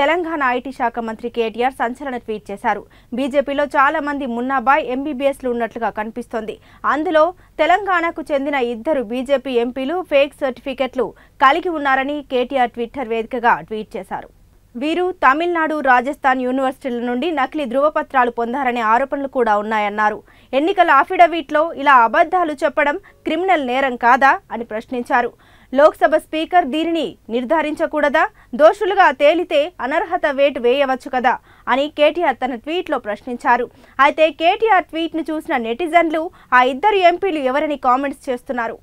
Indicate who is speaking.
Speaker 1: Telangana IT శాఖ మంత్రి కేటీఆర్ సంచలన ట్వీట్ చేశారు బీజేపీలో చాలా మంది మున్నాబాయ్ ఎంబీబీఎస్లు ఉన్నట్లుగా కనిపిస్తోంది అందులో తెలంగాణకు చెందిన ఇద్దరు బీజేపీ ఎంపీలు ఫేక్ సర్టిఫికెట్లు కలిగి ఉన్నారని కేటీఆర్ ట్విట్టర్ వేదికగా ట్వీట్ చేశారు వీరు తమిళనాడు రాజస్థాన్ యూనివర్సిటీల నుండి నకిలీ ధృవపత్రాలు పొందారనే ఆరోపణలు కూడా ఉన్నాయన్నారు ఎన్నికల అఫిడవిట్లో ఇలా అబద్ధాలు చెప్పడం క్రిమినల్ నేరం కాదా అని ప్రశ్నించారు లోక్సభ స్పీకర్ దీనిని నిర్ధారించకూడదా దోషులుగా తేలితే అనర్హత వేటు వేయవచ్చు కదా అని కేటీఆర్ తన ట్వీట్లో ప్రశ్నించారు అయితే కేటీఆర్ ట్వీట్ను చూసిన నెటిజన్లు ఆ ఇద్దరు ఎంపీలు ఎవరని కామెంట్స్ చేస్తున్నారు